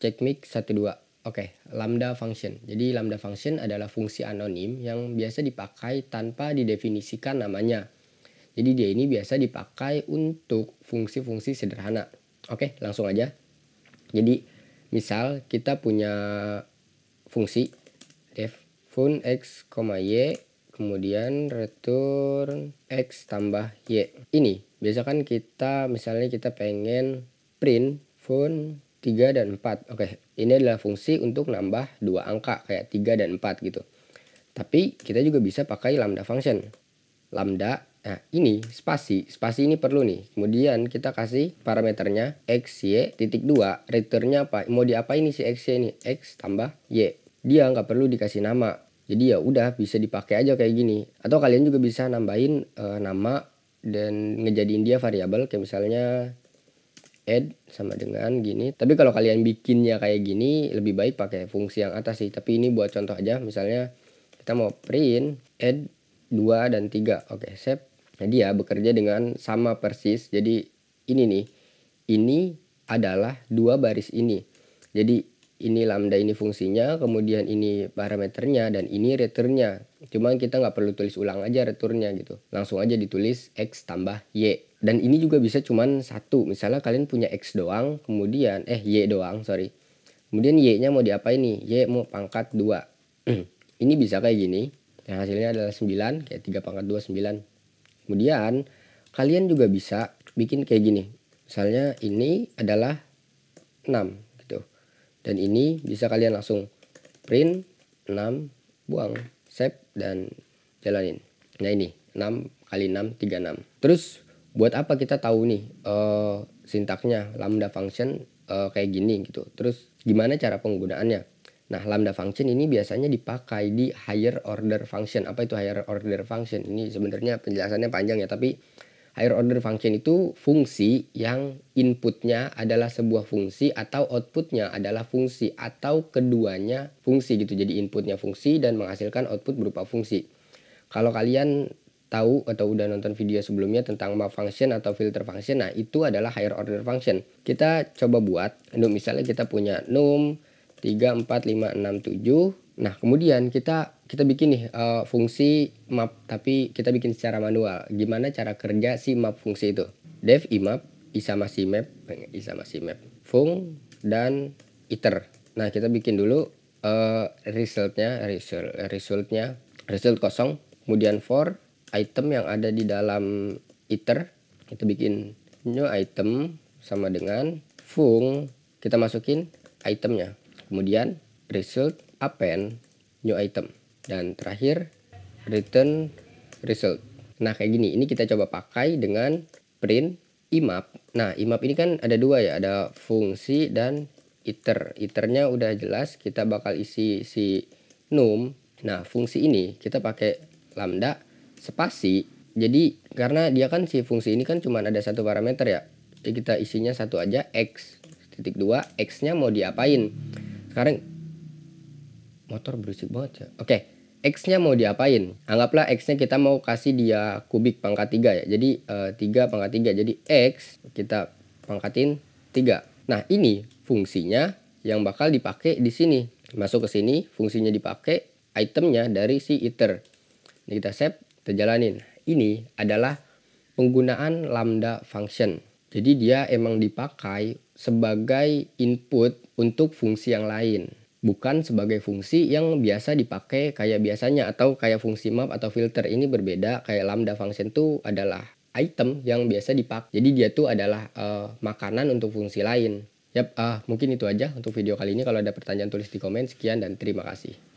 Cek mic 12. Oke, okay, lambda function. Jadi lambda function adalah fungsi anonim yang biasa dipakai tanpa didefinisikan namanya. Jadi dia ini biasa dipakai untuk fungsi-fungsi sederhana. Oke, okay, langsung aja. Jadi misal kita punya fungsi def fun x, y kemudian return x tambah y. Ini biasa kan kita misalnya kita pengen print fun 3 dan 4. Oke, ini adalah fungsi untuk nambah dua angka kayak 3 dan 4 gitu. Tapi kita juga bisa pakai lambda function. Lambda Nah, ini spasi, spasi ini perlu nih. Kemudian kita kasih parameternya x, y, titik 2, returnnya apa? Mau diapain ini si x, y ini? x tambah y. Dia nggak perlu dikasih nama. Jadi ya udah bisa dipakai aja kayak gini. Atau kalian juga bisa nambahin uh, nama dan ngejadiin dia variabel kayak misalnya add sama dengan gini. Tapi kalau kalian bikinnya kayak gini lebih baik pakai fungsi yang atas sih. Tapi ini buat contoh aja misalnya kita mau print add 2 dan 3. Oke, save. Nah, dia bekerja dengan sama persis. Jadi ini nih. Ini adalah dua baris ini. Jadi ini lambda ini fungsinya, kemudian ini parameternya dan ini returnnya. cuman kita nggak perlu tulis ulang aja returnnya gitu. Langsung aja ditulis x tambah y. Dan ini juga bisa cuman satu. Misalnya kalian punya x doang, kemudian eh y doang, sorry. Kemudian y-nya mau diapain ini Y mau pangkat 2. ini bisa kayak gini. Yang hasilnya adalah 9, kayak 3 pangkat 2, 9. Kemudian kalian juga bisa bikin kayak gini. Misalnya ini adalah 6 dan ini bisa kalian langsung print 6 buang save dan jalanin nah ini 6 kali 6 36 terus buat apa kita tahu nih uh, sintaknya lambda function uh, kayak gini gitu terus gimana cara penggunaannya Nah, lambda function ini biasanya dipakai di higher order function. Apa itu higher order function? Ini sebenarnya penjelasannya panjang ya, tapi higher order function itu fungsi yang inputnya adalah sebuah fungsi atau outputnya adalah fungsi atau keduanya fungsi gitu. Jadi inputnya fungsi dan menghasilkan output berupa fungsi. Kalau kalian tahu atau udah nonton video sebelumnya tentang map function atau filter function, nah itu adalah higher order function. Kita coba buat, misalnya kita punya num 3, 4, 5, 6, 7, Nah, kemudian kita kita bikin nih uh, fungsi map tapi kita bikin secara manual. Gimana cara kerja si map fungsi itu? Dev imap i masih map, i masih eh, map. Fung dan iter. Nah, kita bikin dulu uh, resultnya, result resultnya result kosong, kemudian for item yang ada di dalam iter kita bikin new item sama dengan fung kita masukin itemnya. Kemudian result append new item dan terakhir return result. Nah kayak gini, ini kita coba pakai dengan print imap. Nah imap ini kan ada dua ya, ada fungsi dan iter. Iternya udah jelas, kita bakal isi si num. Nah fungsi ini kita pakai lambda spasi. Jadi karena dia kan si fungsi ini kan cuma ada satu parameter ya, jadi kita isinya satu aja x titik dua x nya mau diapain? Sekarang motor berisik banget ya oke okay. X-nya mau diapain? Anggaplah X-nya kita mau kasih dia kubik pangkat 3 ya. Jadi uh, eh, 3 pangkat 3. Jadi X kita pangkatin 3. Nah ini fungsinya yang bakal dipakai di sini. Masuk ke sini, fungsinya dipakai itemnya dari si iter. Ini kita save, kita jalanin. Ini adalah penggunaan lambda function. Jadi dia emang dipakai sebagai input untuk fungsi yang lain bukan sebagai fungsi yang biasa dipakai kayak biasanya atau kayak fungsi map atau filter ini berbeda kayak lambda function tuh adalah item yang biasa dipakai jadi dia tuh adalah uh, makanan untuk fungsi lain Yap, uh, mungkin itu aja untuk video kali ini. Kalau ada pertanyaan tulis di komen. Sekian dan terima kasih.